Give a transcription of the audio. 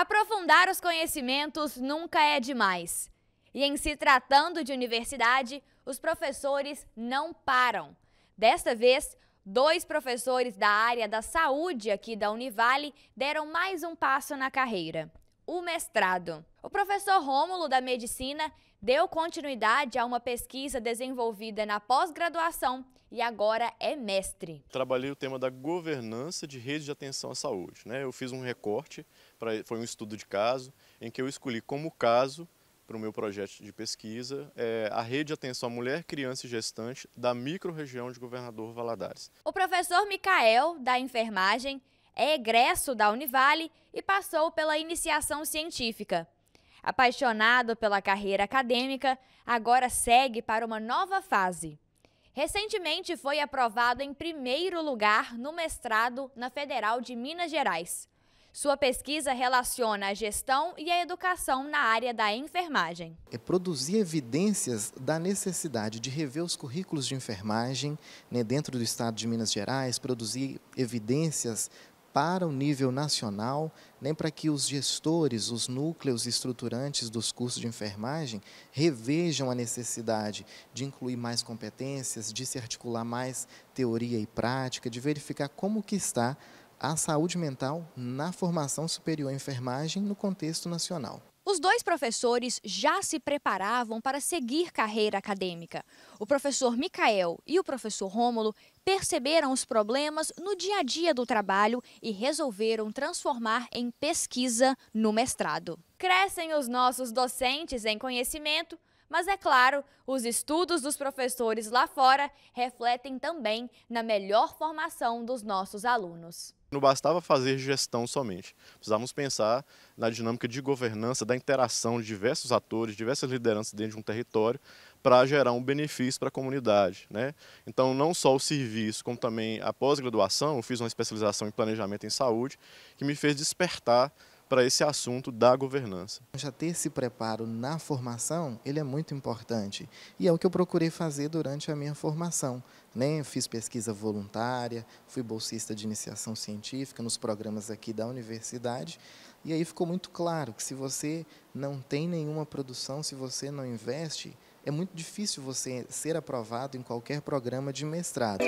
Aprofundar os conhecimentos nunca é demais. E em se tratando de universidade, os professores não param. Desta vez, dois professores da área da saúde aqui da Univale deram mais um passo na carreira o mestrado. O professor Rômulo da Medicina deu continuidade a uma pesquisa desenvolvida na pós-graduação e agora é mestre. Trabalhei o tema da governança de redes de atenção à saúde. Né? Eu fiz um recorte, pra, foi um estudo de caso, em que eu escolhi como caso para o meu projeto de pesquisa, é a Rede de Atenção à Mulher, Criança e Gestante da microrregião de Governador Valadares. O professor Micael, da enfermagem, é egresso da Univale e passou pela iniciação científica. Apaixonado pela carreira acadêmica, agora segue para uma nova fase. Recentemente foi aprovado em primeiro lugar no mestrado na Federal de Minas Gerais. Sua pesquisa relaciona a gestão e a educação na área da enfermagem. É produzir evidências da necessidade de rever os currículos de enfermagem né, dentro do estado de Minas Gerais, produzir evidências para o nível nacional, nem para que os gestores, os núcleos estruturantes dos cursos de enfermagem revejam a necessidade de incluir mais competências, de se articular mais teoria e prática, de verificar como que está a saúde mental na formação superior em enfermagem no contexto nacional. Os dois professores já se preparavam para seguir carreira acadêmica. O professor Micael e o professor Rômulo perceberam os problemas no dia a dia do trabalho e resolveram transformar em pesquisa no mestrado. Crescem os nossos docentes em conhecimento mas é claro, os estudos dos professores lá fora refletem também na melhor formação dos nossos alunos. Não bastava fazer gestão somente. Precisávamos pensar na dinâmica de governança, da interação de diversos atores, diversas lideranças dentro de um território para gerar um benefício para a comunidade. Né? Então, não só o serviço, como também a pós-graduação, eu fiz uma especialização em planejamento em saúde, que me fez despertar para esse assunto da governança. Já ter esse preparo na formação, ele é muito importante. E é o que eu procurei fazer durante a minha formação. Né? Fiz pesquisa voluntária, fui bolsista de iniciação científica nos programas aqui da universidade. E aí ficou muito claro que se você não tem nenhuma produção, se você não investe, é muito difícil você ser aprovado em qualquer programa de mestrado.